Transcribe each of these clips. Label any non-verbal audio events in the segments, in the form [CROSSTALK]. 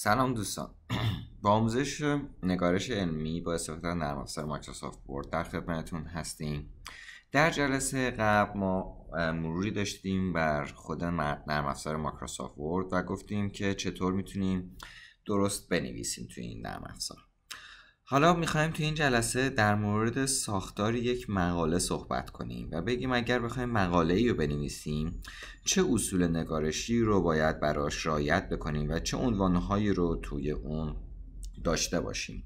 سلام دوستان [CLEARS THROAT] با آموزش نگارش علمی با استفاده از نرم افزار مایکروسافت ورد در خدمتتون هستیم در جلسه قبل ما مروری داشتیم بر خود نرم افزار مایکروسافت ورد و گفتیم که چطور میتونیم درست بنویسیم توی این نرم افزار حالا میخوایم تو این جلسه در مورد ساختار یک مقاله صحبت کنیم و بگیم اگر بخوایم مقاله ای رو بنویسیم چه اصول نگارشی رو باید براش رعایت بکنیم و چه عنوانهایی رو توی اون داشته باشیم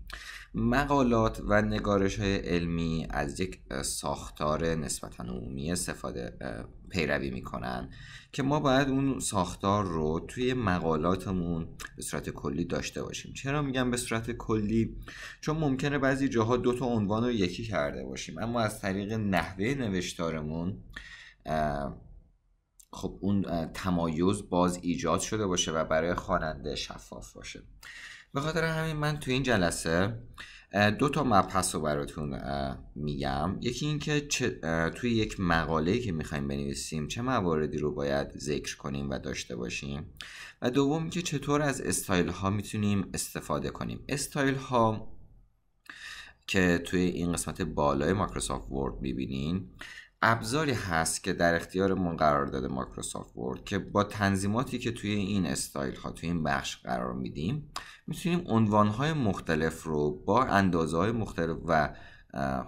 مقالات و نگارش های علمی از یک ساختار نسبتا عمومی استفاده پیروی میکنن که ما باید اون ساختار رو توی مقالاتمون به صورت کلی داشته باشیم چرا میگم به صورت کلی چون ممکنه بعضی جاها دو تا عنوان رو یکی کرده باشیم اما از طریق نحوه نوشتارمون خب اون تمایز باز ایجاد شده باشه و برای خواننده شفاف باشه به خاطر همین من تو این جلسه دو تا مبحث رو براتون میگم یکی اینکه توی یک مقاله که میخوایم بنویسیم چه مواردی رو باید ذکر کنیم و داشته باشیم و دوم که چطور از استایل ها میتونیم استفاده کنیم استایل ها که توی این قسمت بالای مایکروسافت ورد میبینین ابزاری هست که در اختیار من قرار داده مایکروسافت ورد که با تنظیماتی که توی این استایل ها توی این بخش قرار میدیم میتونیم عنوان های مختلف رو با اندازه های مختلف و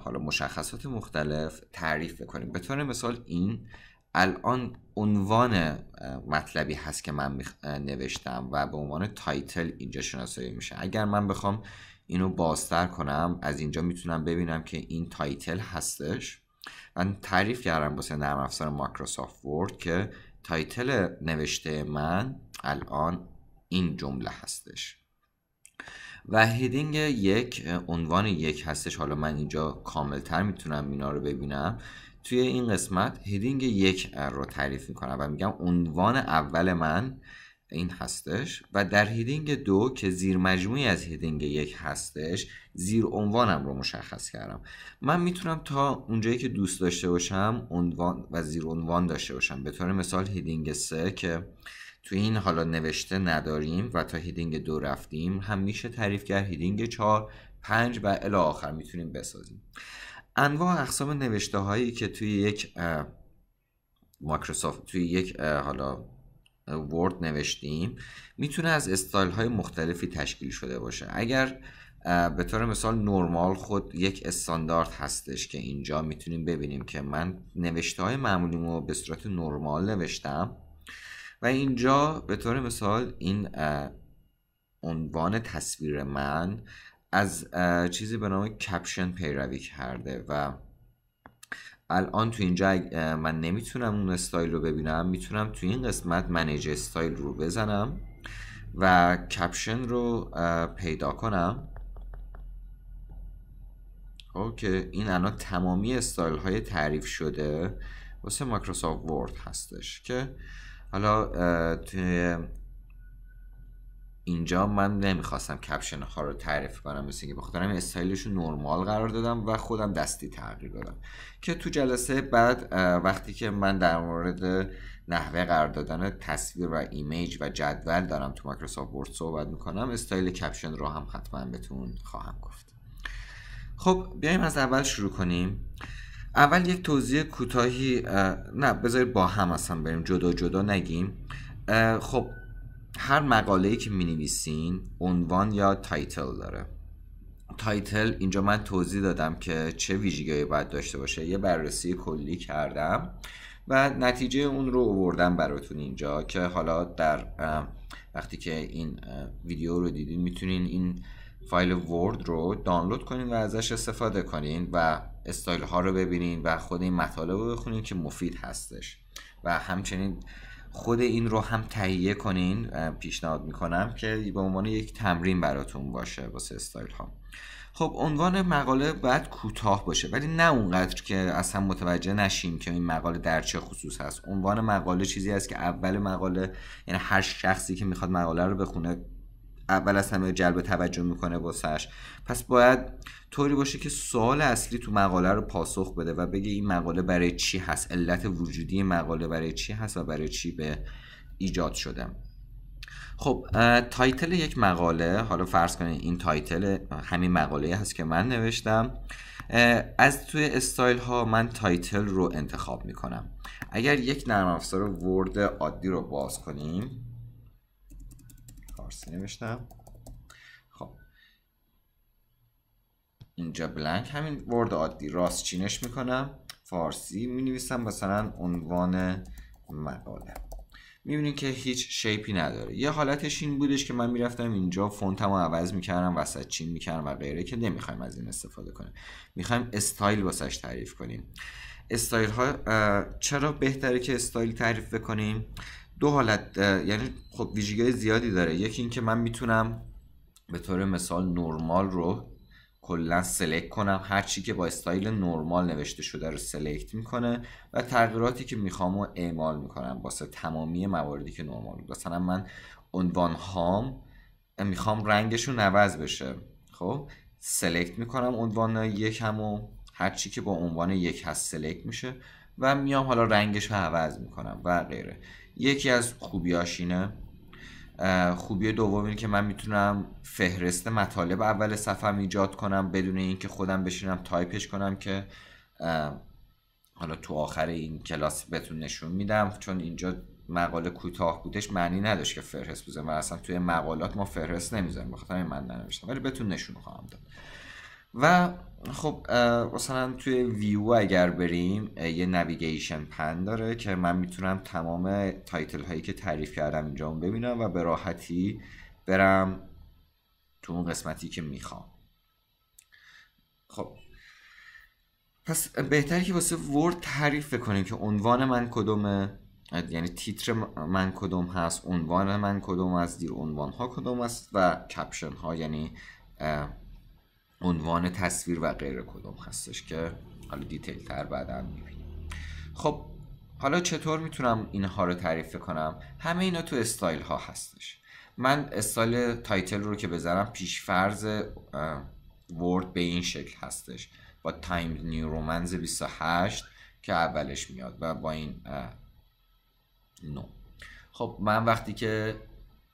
حالا مشخصات مختلف تعریف بکنیم به طور مثال این الان عنوان مطلبی هست که من نوشتم و به عنوان تایتل اینجا شناسایی میشه اگر من بخوام اینو بازتر کنم از اینجا میتونم ببینم که این تایتل هستش من تعریف کردم واسه نرم افزار مایکروسافت ورد که تایتل نوشته من الان این جمله هستش و هیدینگ یک عنوان یک هستش حالا من اینجا کاملتر میتونم اینا رو ببینم توی این قسمت هیدینگ یک رو تعریف میکنم و میگم عنوان اول من این هستش و در هیدینگ دو که زیر مجموعی از هیدینگ یک هستش زیر عنوانم رو مشخص کردم من میتونم تا اونجایی که دوست داشته باشم عنوان و زیر عنوان داشته باشم به طور مثال هیدینگ سه که توی این حالا نوشته نداریم و تا هیدینگ دو رفتیم هم میشه تعریف کرد هیدینگ چهار پنج و الی آخر میتونیم بسازیم انواع اقسام نوشته هایی که توی یک مایکروسافت توی یک حالا ورد نوشتیم میتونه از استایل های مختلفی تشکیل شده باشه اگر به طور مثال نرمال خود یک استاندارد هستش که اینجا میتونیم ببینیم که من نوشته های معمولیمو به صورت نرمال نوشتم و اینجا به طور مثال این عنوان تصویر من از چیزی به نام کپشن پیروی کرده و الان تو اینجا من نمیتونم اون استایل رو ببینم میتونم تو این قسمت منیج استایل رو بزنم و کپشن رو پیدا کنم اوکی این الان تمامی استایل های تعریف شده واسه مایکروسافت ورد هستش که حالا توی اینجا من نمیخواستم کپشن ها رو تعریف کنم مثل اینکه بخاطر همین استایلش رو نرمال قرار دادم و خودم دستی تغییر دادم که تو جلسه بعد وقتی که من در مورد نحوه قرار دادن تصویر و ایمیج و جدول دارم تو مایکروسافت ورد صحبت میکنم استایل کپشن رو هم حتما بهتون خواهم گفت خب بیایم از اول شروع کنیم اول یک توضیح کوتاهی نه بذارید با هم اصلا بریم جدا جدا نگیم خب هر مقاله‌ای که نویسین عنوان یا تایتل داره تایتل اینجا من توضیح دادم که چه ویژگیهایی باید داشته باشه یه بررسی کلی کردم و نتیجه اون رو آوردم براتون اینجا که حالا در وقتی که این ویدیو رو دیدین میتونین این فایل ورد رو دانلود کنین و ازش استفاده کنین و استایل ها رو ببینین و خود این مطالب رو بخونین که مفید هستش و همچنین خود این رو هم تهیه کنین پیشنهاد میکنم که به عنوان یک تمرین براتون باشه واسه استایل ها خب عنوان مقاله باید کوتاه باشه ولی نه اونقدر که اصلا متوجه نشیم که این مقاله در چه خصوص هست عنوان مقاله چیزی است که اول مقاله یعنی هر شخصی که میخواد مقاله رو بخونه اول از همه جلب توجه میکنه واسش پس باید طوری باشه که سوال اصلی تو مقاله رو پاسخ بده و بگه این مقاله برای چی هست علت وجودی مقاله برای چی هست و برای چی به ایجاد شده خب تایتل یک مقاله حالا فرض کنید این تایتل همین مقاله هست که من نوشتم از توی استایل ها من تایتل رو انتخاب میکنم اگر یک نرم افزار ورد عادی رو باز کنیم نمیشتم خب اینجا بلنک همین ورد عادی راست چینش میکنم فارسی می نویسم مثلا عنوان مقاله میبینید که هیچ شیپی نداره یه حالتش این بودش که من میرفتم اینجا فونتم رو عوض میکردم وسط چین میکردم و غیره که نمیخوایم از این استفاده کنیم میخوایم استایل واسش تعریف کنیم استایل ها چرا بهتره که استایل تعریف بکنیم دو حالت یعنی خب ویژگی زیادی داره یکی اینکه من میتونم به طور مثال نرمال رو کلا سلکت کنم هر چی که با استایل نرمال نوشته شده رو سلکت میکنه و تغییراتی که میخوام رو اعمال میکنم واسه تمامی مواردی که نرمال مثلا من عنوان هام میخوام رنگشون عوض بشه خب سلکت میکنم عنوان یکم و هر چی که با عنوان یک هست سلکت میشه و میام حالا رنگش رو عوض میکنم و غیره یکی از خوبیاش اینه خوبی دوم اینه که من میتونم فهرست مطالب اول صفحه ایجاد کنم بدون اینکه خودم بشینم تایپش کنم که حالا تو آخر این کلاس بهتون نشون میدم چون اینجا مقاله کوتاه بودش معنی نداشت که فهرست بزنم و اصلا توی مقالات ما فهرست نمیذاریم بخاطر من ننوشتم ولی بهتون نشون خواهم داد و خب مثلا توی ویو اگر بریم یه نویگیشن پن داره که من میتونم تمام تایتل هایی که تعریف کردم اینجا ببینم و به راحتی برم تو اون قسمتی که میخوام خب پس بهتری که واسه ورد تعریف کنیم که عنوان من کدومه یعنی تیتر من کدوم هست عنوان من کدوم از دیر عنوان ها کدوم است و کپشن ها یعنی عنوان تصویر و غیر کدوم هستش که حالا دیتیل تر بعدا میبینیم خب حالا چطور میتونم اینها رو تعریف کنم همه اینا تو استایل ها هستش من استایل تایتل رو که بزنم پیشفرز ورد به این شکل هستش با تایم نیو رومنز 28 که اولش میاد و با این نو خب من وقتی که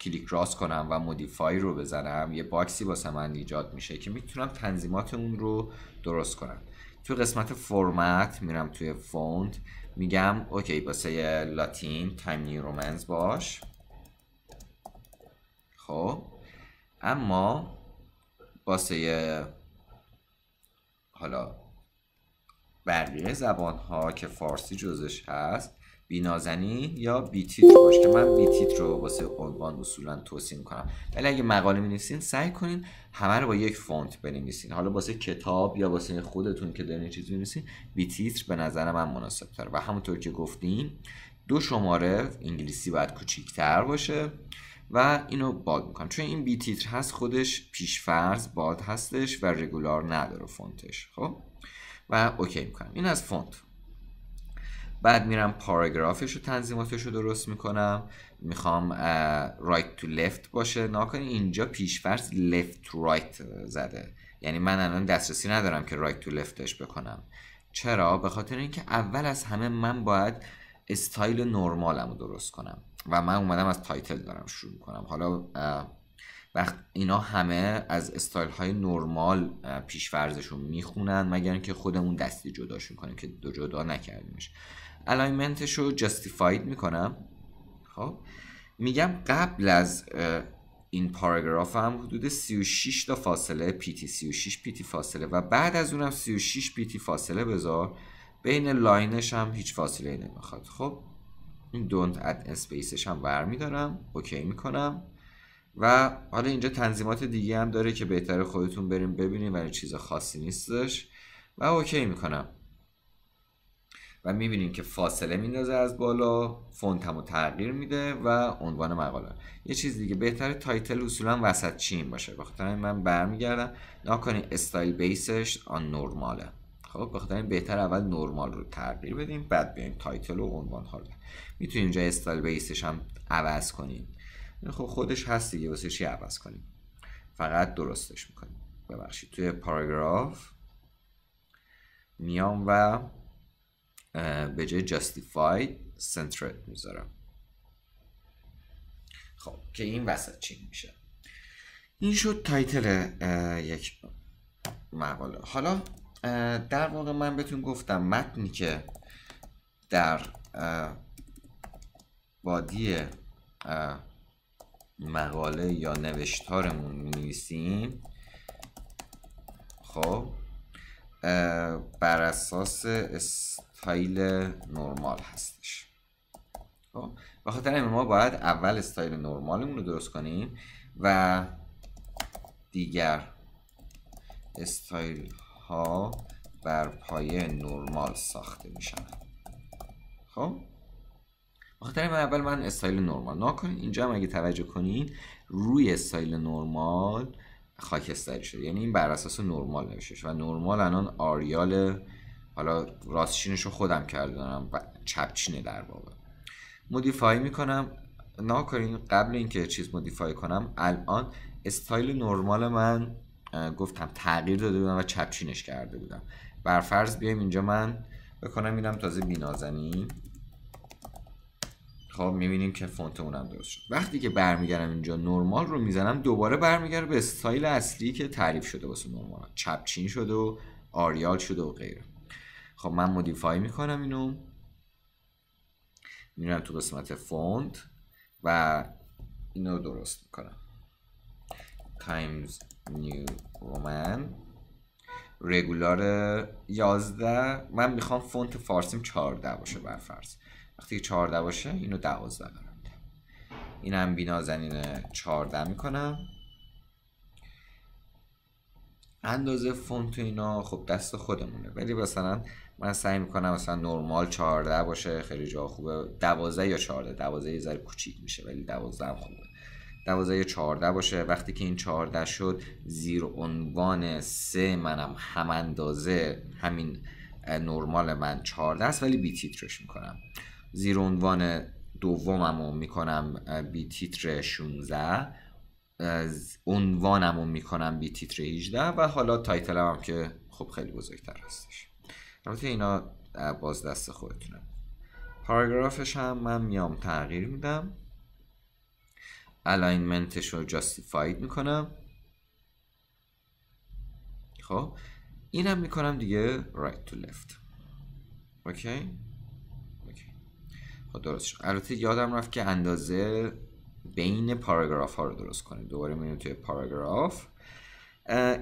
کلیک راست کنم و مودیفای رو بزنم یه باکسی واسه من ایجاد میشه که میتونم تنظیمات اون رو درست کنم تو قسمت فرمت میرم توی فونت میگم اوکی واسه لاتین تایم رومنز باش خب اما واسه حالا بقیه زبان ها که فارسی جزش هست بینازنی یا بیتیتر باشه من بیتیتر رو واسه عنوان اصولا توصیه میکنم ولی اگه مقاله مینویسین سعی کنین همه رو با یک فونت بنویسین حالا واسه کتاب یا واسه خودتون که دارین چیزی مینویسین بیتیتر به نظر من مناسب تر و همونطور که گفتیم دو شماره انگلیسی باید کوچیکتر باشه و اینو باد میکنم چون این بی تیتر هست خودش پیش فرض باد هستش و رگولار نداره فونتش خب و اوکی میکنم این از فونت بعد میرم پاراگرافش و تنظیماتش رو درست میکنم میخوام رایت تو لفت باشه ناکنی اینجا پیشفرز لفت تو رایت زده یعنی من الان دسترسی ندارم که رایت تو لفتش بکنم چرا به خاطر اینکه اول از همه من باید استایل نرمالم رو درست کنم و من اومدم از تایتل دارم شروع کنم حالا وقت اینا همه از استایل های نرمال پیشفرزشون میخونن مگر اینکه خودمون دستی جداش کنیم که دو جدا نکردیمش الاینمنتش رو جاستیفاید میکنم خب میگم قبل از این پاراگراف هم حدود 36 تا فاصله تی 36 تی فاصله و بعد از اونم 36 تی فاصله بذار بین لاینش هم هیچ فاصله نمیخواد خب این دونت add اسپیسش هم ور میدارم اوکی میکنم و حالا اینجا تنظیمات دیگه هم داره که بهتر خودتون بریم ببینیم ولی چیز خاصی نیستش و اوکی میکنم و میبینیم که فاصله میندازه از بالا فونت هم تغییر میده و عنوان مقاله یه چیز دیگه بهتره تایتل اصولا وسط چین باشه بخاطر من برمیگردم ناکنین استایل بیسش آن نرماله خب بخاطر بهتر اول نرمال رو تغییر بدیم بعد بیایم تایتل و عنوان ها رو میتونیم اینجا استایل بیسش هم عوض کنیم خب خودش هست دیگه واسه چی عوض کنیم فقط درستش میکنیم ببخشید توی پاراگراف میام و به جای justified centered میذارم خب که این وسط چی میشه این شد تایتل یک مقاله حالا در واقع من بهتون گفتم متنی که در بادی مقاله یا نوشتارمون نویسیم خب بر اساس استایل نرمال هستش خب خاطر این ما باید اول استایل نرمالمون رو درست کنیم و دیگر استایل ها بر پایه نرمال ساخته میشن خب بخاطر من اول من استایل نرمال نکنین اینجا هم اگه توجه کنین روی استایل نرمال خاکستری شده یعنی این بر اساس نرمال نوشته و نرمال الان آریال حالا راستشینش رو خودم کردم و چپچینه در واقع مودیفای میکنم ناکارین قبل اینکه چیز مودیفای کنم الان استایل نرمال من گفتم تغییر داده بودم و چپچینش کرده بودم برفرض بیایم اینجا من بکنم اینم تازه بینازنی خب میبینیم که فونت اونم درست شد وقتی که برمیگردم اینجا نرمال رو میزنم دوباره برمیگرده به استایل اصلی که تعریف شده واسه نرمال چپچین شده و آریال شده و غیره خب من مودیفای میکنم اینو میرم تو قسمت فونت و اینو درست میکنم تایمز نیو رومن رگولار 11 من میخوام فونت فارسیم 14 باشه برفرض وقتی 14 باشه اینو 12 قرار اینم بینازنین 14 میکنم اندازه فونت و اینا خب دست خودمونه ولی مثلا من سعی میکنم مثلا نرمال 14 باشه خیلی جا خوبه 12 یا 14 12 یه ذره کوچیک میشه ولی 12 هم خوبه 12 یا 14 باشه وقتی که این 14 شد زیر عنوان 3 منم هم اندازه همین نرمال من 14 است ولی بی تیترش میکنم زیر عنوان دومم رو میکنم بی تیتر 16 از عنوانمون میکنم بی تیتر 18 و حالا تایتل هم که خب خیلی بزرگتر هستش البته اینا باز دست خودتونه پاراگرافش هم من میام تغییر میدم الاینمنتش رو جاستیفاید میکنم خب اینم میکنم دیگه رایت تو لفت اوکی اوکی خب درست شد البته یادم رفت که اندازه بین پاراگراف ها رو درست کنیم دوباره میریم توی پاراگراف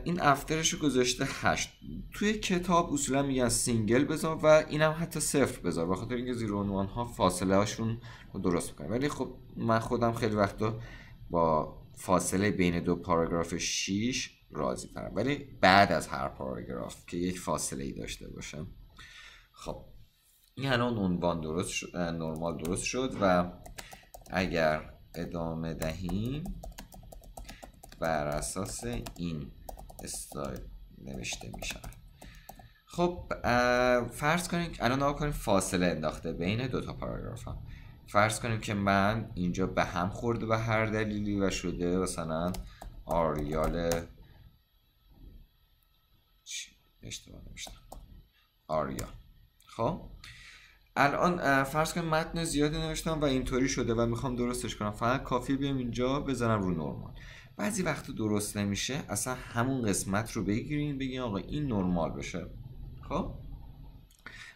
این افترش رو گذاشته 8 توی کتاب اصولا میگن سینگل بذار و اینم حتی صفر بذار بخاطر خاطر اینکه زیر عنوان ها فاصله هاشون رو درست میکنه ولی خب من خودم خیلی وقتا با فاصله بین دو پاراگراف 6 راضی ترم ولی بعد از هر پاراگراف که یک فاصله ای داشته باشم خب این الان عنوان درست شد نرمال درست شد و اگر ادامه دهیم بر اساس این استایل نوشته می شود خب فرض کنیم الان نگاه کنیم فاصله انداخته بین دوتا پاراگراف فرض کنیم که من اینجا به هم خورده به هر دلیلی و شده مثلا آریال اشتباه آریال خب الان فرض کنم متن زیادی نوشتم و اینطوری شده و میخوام درستش کنم فقط کافی بیام اینجا بزنم رو نرمال بعضی وقت درست نمیشه اصلا همون قسمت رو بگیرین بگین آقا این نرمال بشه خب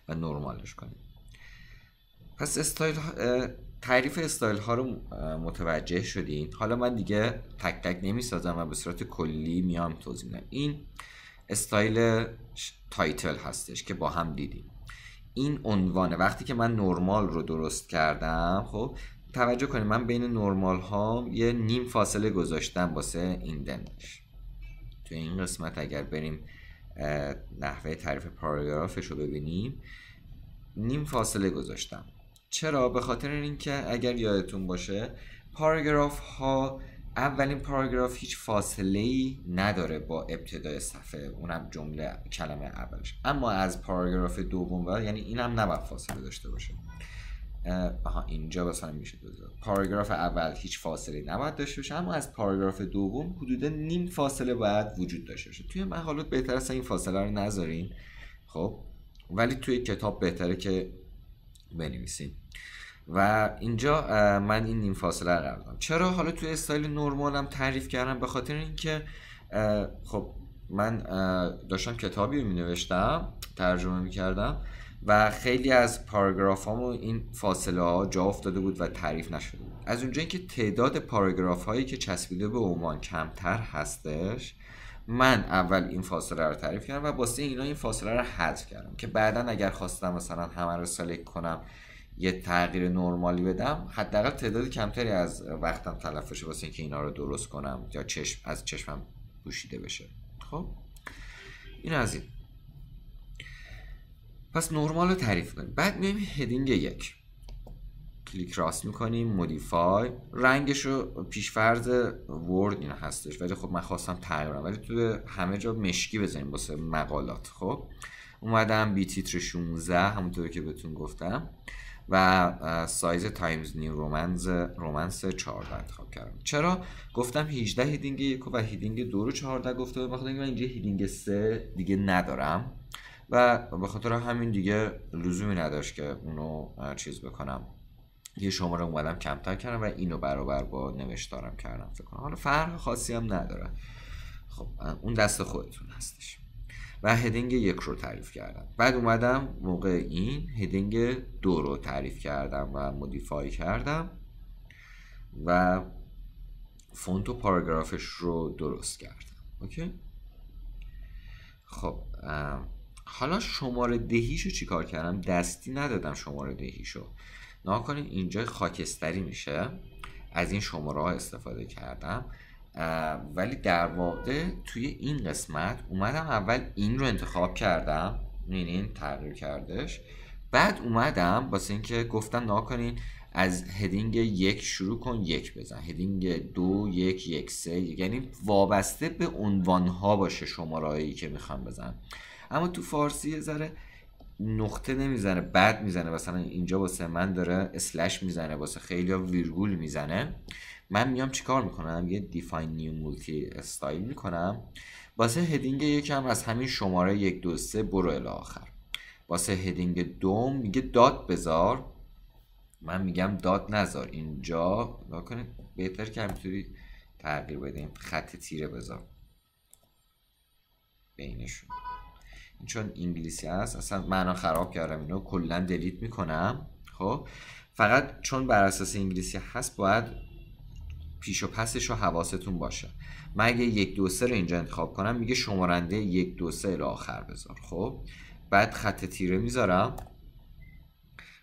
و نرمالش کنیم پس استایل تعریف استایل ها رو متوجه شدین حالا من دیگه تک تک نمی سازم و به صورت کلی میام توضیح میدم این استایل تایتل هستش که با هم دیدیم این عنوانه وقتی که من نرمال رو درست کردم خب توجه کنید من بین نرمال ها یه نیم فاصله گذاشتم این دنش توی این قسمت اگر بریم نحوه تعریف پاراگرافش رو ببینیم نیم فاصله گذاشتم چرا به خاطر اینکه اگر یادتون باشه پاراگراف ها اولین پاراگراف هیچ فاصله ای نداره با ابتدای صفحه اونم جمله کلمه اولش اما از پاراگراف دوم بعد یعنی اینم نباید فاصله داشته باشه آها اینجا مثلا میشه دوزار. پاراگراف اول هیچ فاصله نباید داشته باشه اما از پاراگراف دوم حدود نیم فاصله باید وجود داشته باشه توی مقالات بهتر است این فاصله رو نذارین خب ولی توی کتاب بهتره که بنویسیم و اینجا من این نیم فاصله رو دارم چرا حالا توی استایل نرمالم تعریف کردم به خاطر اینکه خب من داشتم کتابی رو می نوشتم ترجمه می کردم و خیلی از پاراگراف و این فاصله ها جا افتاده بود و تعریف نشده بود از اونجایی که تعداد پاراگراف هایی که چسبیده به عنوان کمتر هستش من اول این فاصله رو تعریف کردم و باسه اینا این فاصله رو حذف کردم که بعدا اگر خواستم مثلا همه رو کنم یه تغییر نرمالی بدم حداقل تعداد کمتری از وقتم تلف بشه واسه اینکه اینا رو درست کنم یا چشم از چشمم پوشیده بشه خب این از این پس نرمال رو تعریف کنیم بعد میایم هدینگ یک کلیک راست میکنیم مودیفای رنگش رو پیش ورد این هستش ولی خب من خواستم تغییر ولی تو همه جا مشکی بزنیم واسه مقالات خب اومدم بی تیتر 16 همونطور که بهتون گفتم و سایز تایمز نیو رومنز رومنس 14 انتخاب کردم چرا گفتم 18 هیدینگ 1 و هیدینگ 2 رو 14 گفته بخاطر اینکه من اینجا هیدینگ 3 دیگه ندارم و به خاطر همین دیگه لزومی نداشت که اونو چیز بکنم یه شماره اومدم کمتر کردم و اینو برابر با نوشتارم کردم فکر کنم حالا فرق خاصی هم نداره خب اون دست خودتون هستش و هدینگ یک رو تعریف کردم بعد اومدم موقع این هدینگ دو رو تعریف کردم و مودیفای کردم و فونت و پاراگرافش رو درست کردم اوکی خب حالا شماره دهیشو کار کردم دستی ندادم شماره دهیشو نها کنید اینجا خاکستری میشه از این شماره ها استفاده کردم ولی در واقع توی این قسمت اومدم اول این رو انتخاب کردم میبینین تغییر کردش بعد اومدم واسه اینکه گفتم کنین از هدینگ یک شروع کن یک بزن هدینگ دو یک یک سه یعنی وابسته به ها باشه شمارهایی که میخوام بزن اما تو فارسی یه ذره نقطه نمیزنه بعد میزنه مثلا اینجا واسه من داره اسلش میزنه واسه خیلی ها ویرگول میزنه من میام چیکار میکنم یه دیفاین نیو مولتی استایل میکنم واسه هدینگ یکم از همین شماره یک دو سه برو الی آخر واسه هدینگ دوم میگه داد بذار من میگم داد نذار اینجا کنید بهتر که همینطوری تغییر بدیم خط تیره بذار بینشون چون انگلیسی هست اصلا معنا خراب کردم اینو کلا دلیت میکنم خب فقط چون بر اساس انگلیسی هست باید پیش و پسش رو حواستون باشه من اگه یک دو سه رو اینجا انتخاب کنم میگه شمارنده یک دو سه الی آخر بذار خب بعد خط تیره میذارم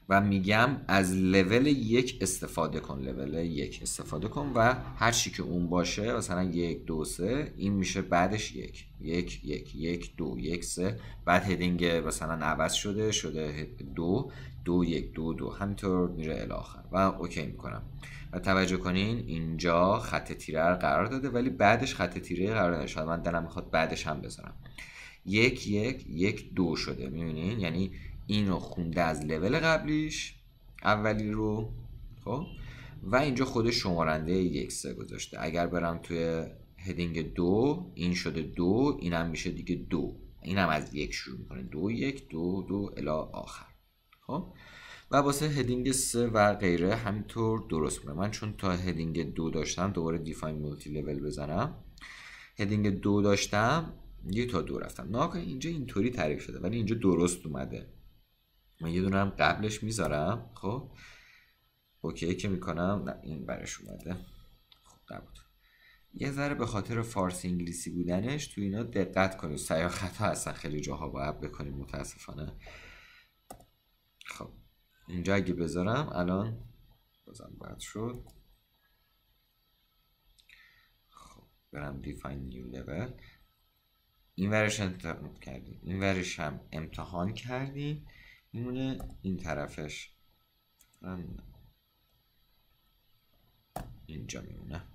و میگم از لول یک استفاده کن لول یک استفاده کن و هر چی که اون باشه مثلا یک دو سه این میشه بعدش یک یک یک یک دو یک سه بعد هدینگ مثلا عوض شده شده دو دو یک دو دو همینطور میره الاخر و اوکی میکنم و توجه کنین اینجا خط تیره قرار داده ولی بعدش خط تیره قرار داده من دلم میخواد بعدش هم بذارم یک یک یک دو شده میبینین یعنی اینو خونده از لول قبلیش اولی رو خب و اینجا خود شمارنده یک سه گذاشته اگر برم توی هدینگ دو این شده دو اینم میشه دیگه دو اینم از یک شروع میکنه دو یک دو دو الا آخر خب؟ و واسه هدینگ 3 و غیره همینطور درست کنم من چون تا هدینگ دو داشتم دوباره دیفاین مولتی لول بزنم هدینگ دو داشتم یه تا دو رفتم نه اینجا اینطوری تعریف شده ولی اینجا درست اومده من یه دونه قبلش میذارم خب اوکی که میکنم نه این برش اومده خب نبود یه ذره به خاطر فارسی انگلیسی بودنش تو اینا دقت کنید سیاه خطا اصلا خیلی جاها باید بکنیم متاسفانه خب اینجا اگه بذارم الان بازم بعد شد خب برم define new لول این ورش کردیم این ورش هم امتحان کردیم میمونه این طرفش اینجا میمونه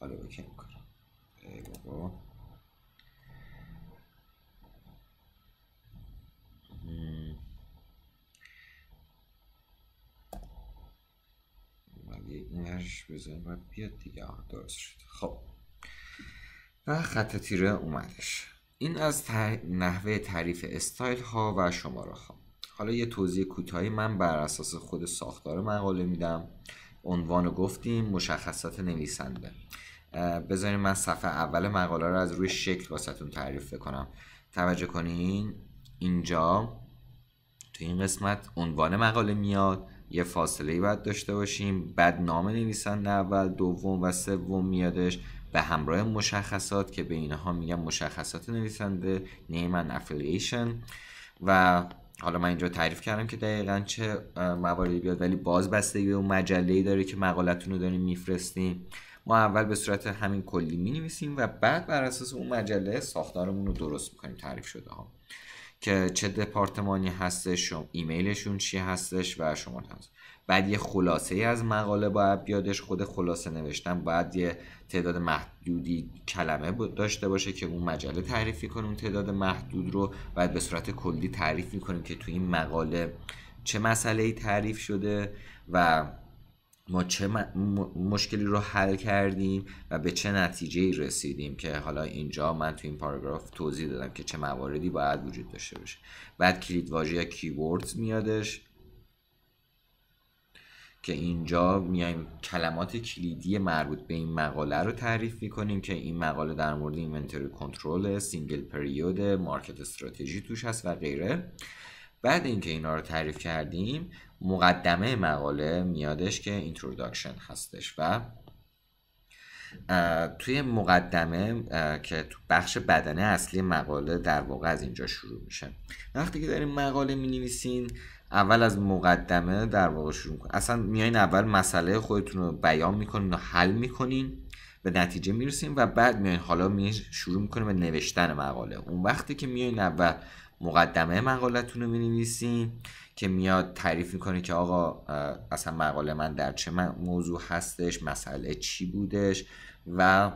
حالا اوکی میکنم ای بابا این هرش بزنیم بیاد دیگه درست شد خب و خط تیره اومدش این از نحوه تعریف استایل ها و شماره ها حالا یه توضیح کوتاهی من بر اساس خود ساختار مقاله میدم عنوان گفتیم مشخصات نویسنده بذارین من صفحه اول مقاله رو از روی شکل واسهتون تعریف کنم توجه کنین اینجا تو این قسمت عنوان مقاله میاد یه فاصله باید داشته باشیم بعد نام نویسنده اول دوم و سوم میادش به همراه مشخصات که به اینها میگم مشخصات نویسنده نیم and افیلیشن. و حالا من اینجا تعریف کردم که دقیقا چه مواردی بیاد ولی باز بستگی به اون مجله داره که مقالتون رو داریم میفرستیم ما اول به صورت همین کلی می نویسیم و بعد بر اساس اون مجله ساختارمون رو درست میکنیم تعریف شده ها که چه دپارتمانی هستش ایمیلشون چی هستش و شما تماس بعد یه خلاصه ای از مقاله باید بیادش خود خلاصه نوشتن باید یه تعداد محدودی کلمه داشته باشه که اون مجله تعریف کنه اون تعداد محدود رو باید به صورت کلی تعریف میکنیم که تو این مقاله چه مسئله ای تعریف شده و ما چه مشکلی رو حل کردیم و به چه نتیجه رسیدیم که حالا اینجا من تو این پاراگراف توضیح دادم که چه مواردی باید وجود داشته باشه بعد کلید واژه کیوردز میادش که اینجا میایم کلمات کلیدی مربوط به این مقاله رو تعریف میکنیم که این مقاله در مورد اینونتوری کنترل سینگل پریود مارکت استراتژی توش هست و غیره بعد اینکه اینا رو تعریف کردیم مقدمه مقاله میادش که اینترودکشن هستش و توی مقدمه که تو بخش بدنه اصلی مقاله در واقع از اینجا شروع میشه وقتی که داریم مقاله می نویسین اول از مقدمه در واقع شروع اصلا میایین اول مسئله خودتون رو بیان میکنین و حل میکنین به نتیجه میرسیم و بعد میایین حالا می شروع میکنیم به نوشتن مقاله اون وقتی که میایین اول مقدمه مقالتون رو می نویسین که میاد تعریف میکنه که آقا اصلا مقاله من در چه موضوع هستش مسئله چی بودش و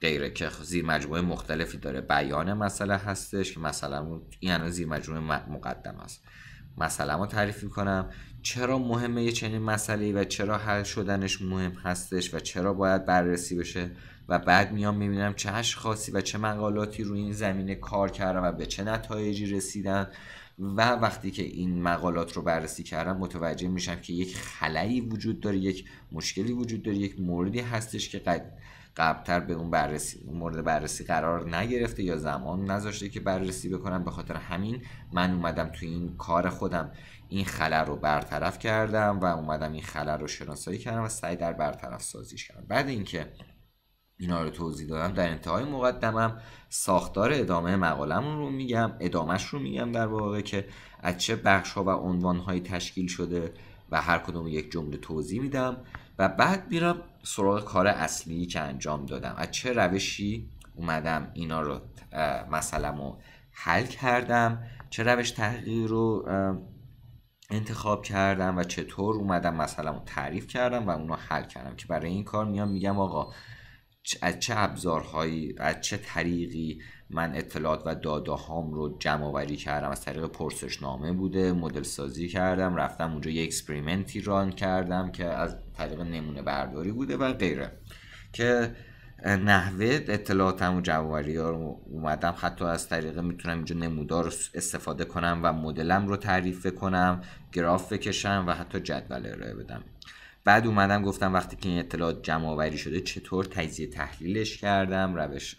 غیره که زیر مجموعه مختلفی داره بیان مسئله هستش که مثلا این هنوز زیر مجموعه مقدم است مثلا ما تعریف میکنم چرا مهمه یه چنین مسئله و چرا حل شدنش مهم هستش و چرا باید بررسی بشه و بعد میام میبینم چه اشخاصی و چه مقالاتی روی این زمینه کار کردن و به چه نتایجی رسیدن و وقتی که این مقالات رو بررسی کردم متوجه میشم که یک خلایی وجود داره یک مشکلی وجود داره یک موردی هستش که قد قبلتر به اون بررسی مورد بررسی قرار نگرفته یا زمان نذاشته که بررسی بکنم به خاطر همین من اومدم تو این کار خودم این خلل رو برطرف کردم و اومدم این خلل رو شناسایی کردم و سعی در برطرف سازیش کردم بعد اینکه اینا رو توضیح دادم در انتهای مقدمم ساختار ادامه مقالم رو میگم ادامهش رو میگم در واقع که از چه بخش ها و عنوان هایی تشکیل شده و هر کدوم یک جمله توضیح میدم و بعد میرم سراغ کار اصلی که انجام دادم از چه روشی اومدم اینا رو مثلا رو حل کردم چه روش تغییر رو انتخاب کردم و چطور اومدم مثلا تعریف کردم و اونو حل کردم که برای این کار میام میگم آقا از چه ابزارهایی از چه طریقی من اطلاعات و داده هام رو جمع آوری کردم از طریق پرسشنامه بوده مدل سازی کردم رفتم اونجا یه اکسپریمنتی ران کردم که از طریق نمونه برداری بوده و غیره که نحوه اطلاعاتم و ها رو اومدم حتی از طریق میتونم اینجا نمودار استفاده کنم و مدلم رو تعریف کنم گراف بکشم و حتی جدول ارائه بدم بعد اومدم گفتم وقتی که این اطلاعات جمع آوری شده چطور تجزیه تحلیلش کردم روش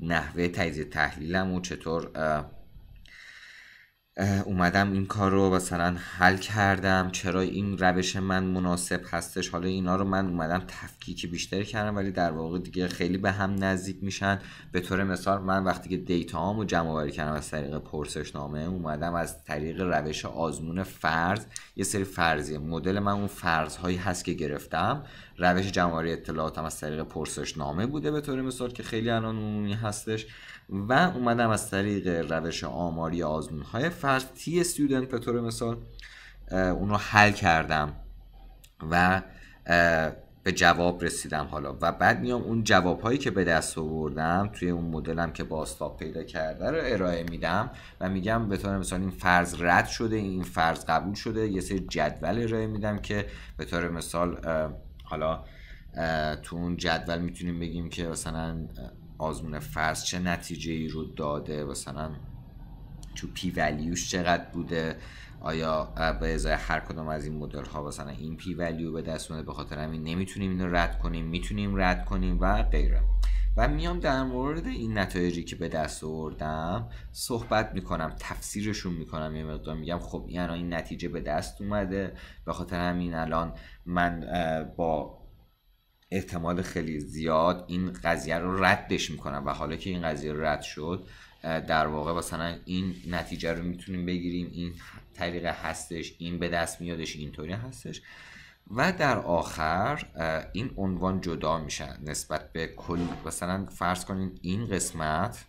نحوه تجزیه تحلیلم و چطور اومدم این کار رو مثلا حل کردم چرا این روش من مناسب هستش حالا اینا رو من اومدم تفکیک بیشتر کردم ولی در واقع دیگه خیلی به هم نزدیک میشن به طور مثال من وقتی که دیتا هامو جمع آوری کردم از طریق نامه اومدم از طریق روش آزمون فرض یه سری فرضیه مدل من اون فرض هایی هست که گرفتم روش جمع آوری اطلاعاتم از طریق نامه بوده به طور مثال که خیلی الان عمومی هستش و اومدم از طریق روش آماری آزمون های تی استودنت به طور مثال اون رو حل کردم و به جواب رسیدم حالا و بعد میام اون جواب هایی که به دست آوردم توی اون مدلم که باستاب پیدا کرده رو ارائه میدم و میگم به طور مثال این فرض رد شده این فرض قبول شده یه سری جدول ارائه میدم که به طور مثال حالا تو اون جدول میتونیم بگیم که مثلا آزمون فرض چه نتیجه ای رو داده مثلا تو پی ولیوش چقدر بوده آیا به ازای هر کدوم از این مدل ها مثلا این پی ولیو به دست اومده به خاطر همین نمیتونیم اینو رد کنیم میتونیم رد کنیم و غیره و میام در مورد این نتایجی که به دست آوردم صحبت میکنم تفسیرشون میکنم یه مقدار میگم خب یعنی این نتیجه به دست اومده به خاطر همین الان من با احتمال خیلی زیاد این قضیه رو ردش میکنن و حالا که این قضیه رد شد در واقع مثلا این نتیجه رو میتونیم بگیریم این طریقه هستش این به دست میادش اینطوری هستش و در آخر این عنوان جدا میشه نسبت به کل مثلا فرض کنین این قسمت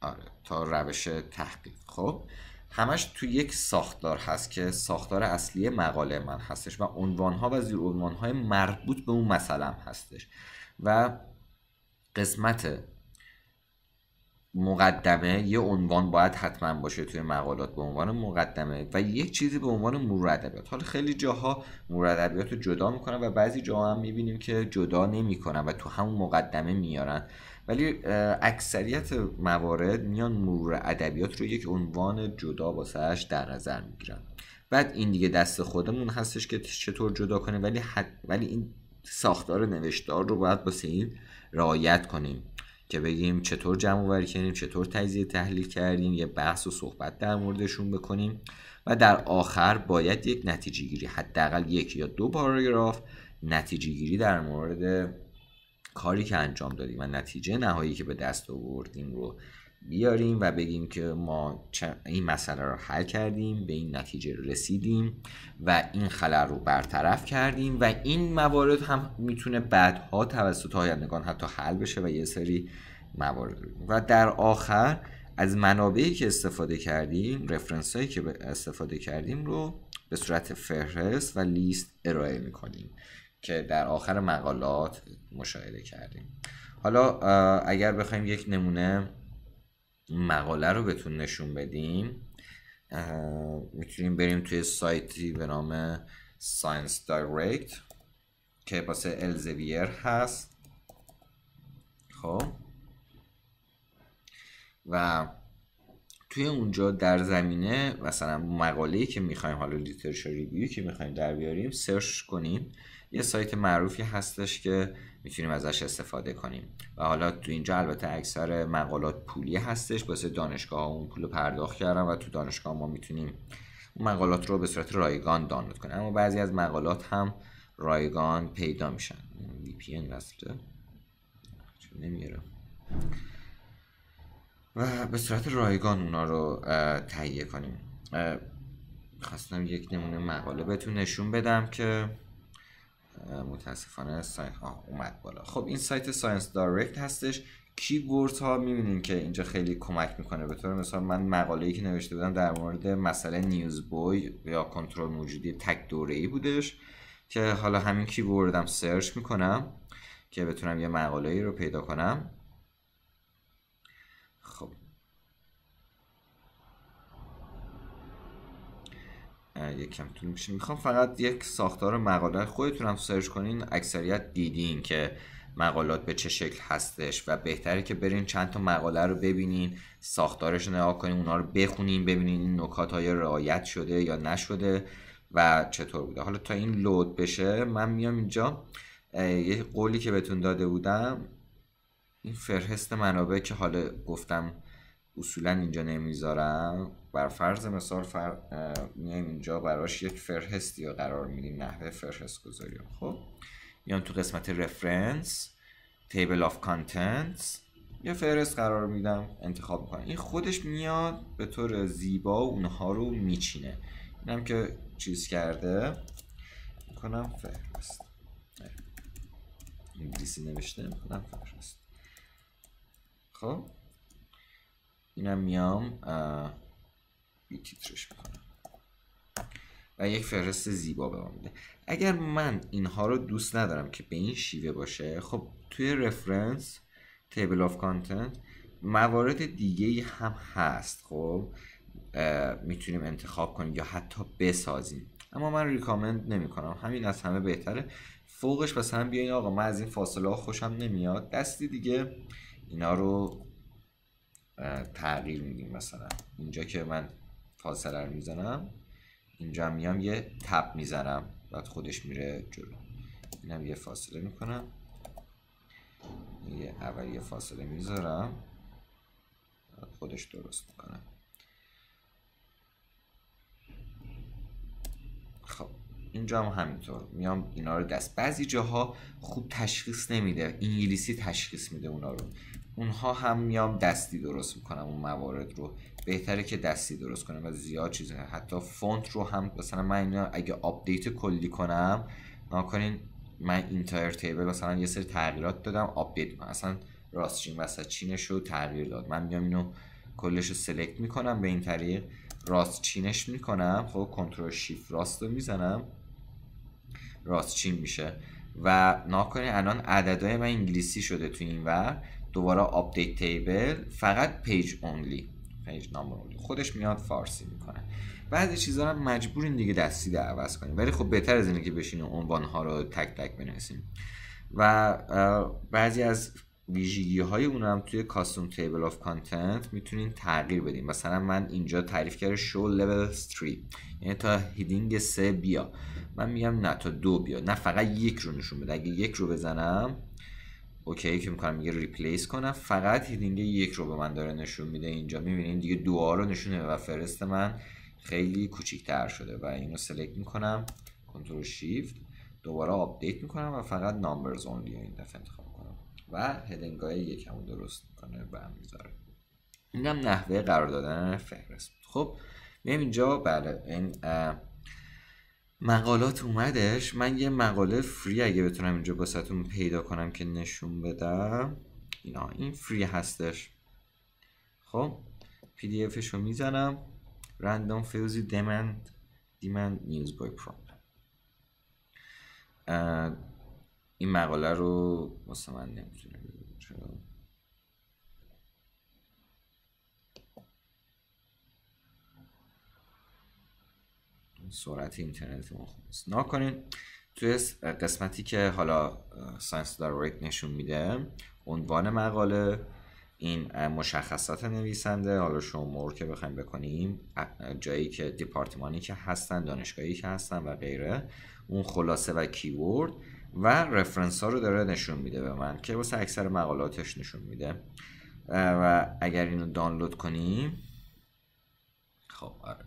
آره تا روش تحقیق خب همش تو یک ساختار هست که ساختار اصلی مقاله من هستش و عنوانها و زیر های مربوط به اون مثلا هستش و قسمت مقدمه یه عنوان باید حتما باشه توی مقالات به عنوان مقدمه و یک چیزی به عنوان مرور ادبیات حالا خیلی جاها مرور رو جدا میکنن و بعضی جاها هم میبینیم که جدا نمیکنن و تو همون مقدمه میارن ولی اکثریت موارد میان مرور ادبیات رو یک عنوان جدا واسهش در نظر میگیرن بعد این دیگه دست خودمون هستش که چطور جدا کنه ولی ولی این ساختار نوشتار رو باید با این رعایت کنیم که بگیم چطور جمع آوری کردیم چطور تجزیه تحلیل کردیم یه بحث و صحبت در موردشون بکنیم و در آخر باید یک نتیجه گیری حداقل یک یا دو پاراگراف نتیجه گیری در مورد کاری که انجام دادیم و نتیجه نهایی که به دست آوردیم رو بیاریم و بگیم که ما این مسئله رو حل کردیم به این نتیجه رسیدیم و این خلل رو برطرف کردیم و این موارد هم میتونه بعدها توسط آیندگان حتی حل بشه و یه سری موارد و در آخر از منابعی که استفاده کردیم رفرنس هایی که استفاده کردیم رو به صورت فهرست و لیست ارائه میکنیم که در آخر مقالات مشاهده کردیم حالا اگر بخوایم یک نمونه مقاله رو بهتون نشون بدیم میتونیم بریم توی سایتی به نام ساینس دایرکت که پاس الزویر هست خب و توی اونجا در زمینه مثلا مقاله که میخوایم حالا لیترچر ریویو که میخوایم در بیاریم سرچ کنیم یه سایت معروفی هستش که میتونیم ازش استفاده کنیم و حالا تو اینجا البته اکثر مقالات پولی هستش واسه دانشگاه اون پول پرداخت کردن و تو دانشگاه ما میتونیم اون مقالات رو به صورت رایگان دانلود کنیم اما بعضی از مقالات هم رایگان پیدا میشن وی پی ان و به صورت رایگان اونا رو تهیه کنیم خواستم یک نمونه مقاله بهتون نشون بدم که متاسفانه سایت ها اومد بالا خب این سایت ساینس دایرکت هستش کیورد ها میبینیم که اینجا خیلی کمک میکنه به طور مثال من مقاله که نوشته بودم در مورد مسئله نیوز بوی یا کنترل موجودی تک دوره ای بودش که حالا همین کیوردم سرچ میکنم که بتونم یه مقاله ای رو پیدا کنم یکم طول میشه میخوام فقط یک ساختار مقاله خودتونم سرچ کنین اکثریت دیدین که مقالات به چه شکل هستش و بهتره که برین چند تا مقاله رو ببینین ساختارش رو نگاه کنین اونا رو بخونین ببینین این نکات های رعایت شده یا نشده و چطور بوده حالا تا این لود بشه من میام اینجا یه قولی که بهتون داده بودم این فرهست منابع که حالا گفتم اصولا اینجا نمیذارم بر فرض مثال فر... میایم اینجا براش یک فرهستی رو قرار میدیم نحوه فهرست گذاری خب میام تو قسمت رفرنس تیبل آف کانتنتس یه فهرست قرار میدم انتخاب میکنم این خودش میاد به طور زیبا اونها رو میچینه اینم که چیز کرده میکنم فهرست انگلیسی نوشته میکنم فهرست خب اینم میام میکنم و یک فهرست زیبا به ما میده اگر من اینها رو دوست ندارم که به این شیوه باشه خب توی رفرنس تیبل آف کانتنت موارد دیگه هم هست خب میتونیم انتخاب کنیم یا حتی بسازیم اما من ریکامند نمی کنم همین از همه بهتره فوقش پس هم بیاین آقا من از این فاصله ها خوشم نمیاد دستی دیگه اینا رو تغییر میدیم مثلا اینجا که من فاصله رو میزنم اینجا میام یه تب میزنم بعد خودش میره جلو اینم یه فاصله میکنم یه اول یه فاصله میذارم خودش درست میکنم خب اینجا هم همینطور میام اینا رو دست بعضی جاها خوب تشخیص نمیده انگلیسی تشخیص میده اونا رو اونها هم میام دستی درست میکنم اون موارد رو بهتره که دستی درست کنم و زیاد چیز حتی فونت رو هم مثلا من اگه آپدیت کلی کنم ناکنین من اینتایر تیبل مثلا یه سری تغییرات دادم آپدیت کنم راست چین وسط چینش رو تغییر داد من میام اینو کلش رو سلکت میکنم به این طریق راست چینش میکنم خب کنترل شیفت راست رو میزنم راست چین میشه و ناکنین الان عددهای من انگلیسی شده تو این ور دوباره آپدیت تیبل فقط پیج اونلی پیج خودش میاد فارسی میکنه بعضی چیزا رو مجبورین دیگه دستی در عوض کنیم ولی خب بهتر از اینه که بشینیم عنوان ها رو تک تک بنویسیم و بعضی از ویژگی های اون هم توی کاستوم تیبل آف کانتنت میتونین تغییر بدیم مثلا من اینجا تعریف کرده شو لول 3 یعنی تا هیدینگ 3 بیا من میگم نه تا دو بیا نه فقط یک رو نشون بده اگه یک رو بزنم اوکی که میکنم میگه ریپلیس کنم فقط هیدینگ یک رو به من داره نشون میده اینجا میبینین دیگه دو رو نشونه و فرست من خیلی کوچیکتر شده و اینو سلکت میکنم کنترل شیفت دوباره آپدیت میکنم و فقط نامبرز اونلی این دفعه انتخاب کنم و هیدینگ های یکمو درست میکنه به هم میذاره اینم نحوه قرار دادن فهرست خب میایم اینجا بله این مقالات اومدش من یه مقاله فری اگه بتونم اینجا باستون پیدا کنم که نشون بدم اینا این فری هستش خب پی دی افش رو میزنم رندوم فیوزی دیمند دیمند نیوز بای پرامپ این مقاله رو واسه من نمیتونم سرعت اینترنت ما نا کنین توی قسمتی که حالا ساینس رایت نشون میده عنوان مقاله این مشخصات نویسنده حالا شما که بخوایم بکنیم جایی که دیپارتمانی که هستن دانشگاهی که هستن و غیره اون خلاصه و کیورد و رفرنس ها رو داره نشون میده به من که واسه اکثر مقالاتش نشون میده و اگر اینو دانلود کنیم خب آره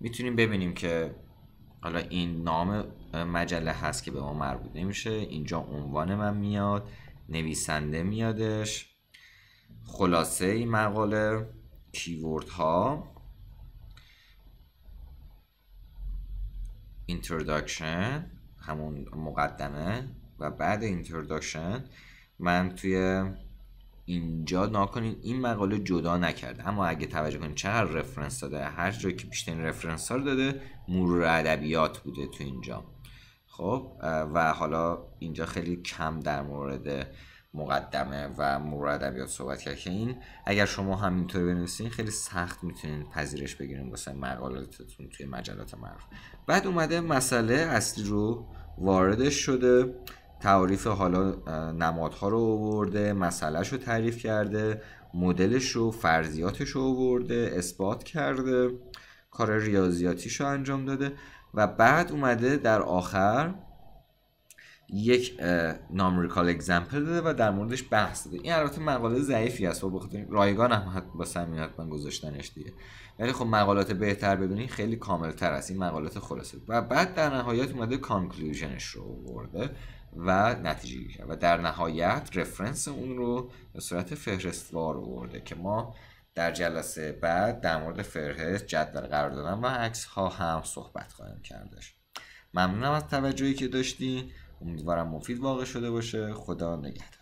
میتونیم ببینیم که حالا این نام مجله هست که به ما مربوط نمیشه اینجا عنوان من میاد نویسنده میادش خلاصه این مقاله کیورد ها اینتروداکشن همون مقدمه و بعد اینتروداکشن من توی اینجا ناکنین این مقاله جدا نکرده اما اگه توجه کنید چقدر رفرنس داده هر جا که بیشترین رفرنس ها رو داده مرور ادبیات بوده تو اینجا خب و حالا اینجا خیلی کم در مورد مقدمه و مرور ادبیات صحبت کرد که این اگر شما همینطور بنویسین خیلی سخت میتونین پذیرش بگیرین واسه مقالاتتون توی مجلات معروف بعد اومده مسئله اصلی رو وارد شده تعریف حالا نمادها رو آورده مسئلهش رو تعریف کرده مدلش رو فرضیاتش رو آورده اثبات کرده کار ریاضیاتیش رو انجام داده و بعد اومده در آخر یک نامریکال اگزمپل داده و در موردش بحث داده این البته مقاله ضعیفی است و خب، بخاطر رایگان هم با سمیت من گذاشتنش دیگه ولی خب مقالات بهتر ببینید خیلی تر است این مقالات خلاصه و بعد در نهایت اومده کانکلوژنش رو آورده و نتیجه و در نهایت رفرنس اون رو به صورت فهرستوار آورده که ما در جلسه بعد در مورد فهرست جدول قرار دادن و عکس ها هم صحبت خواهیم کردش ممنونم از توجهی که داشتین امیدوارم مفید واقع شده باشه خدا نگهدار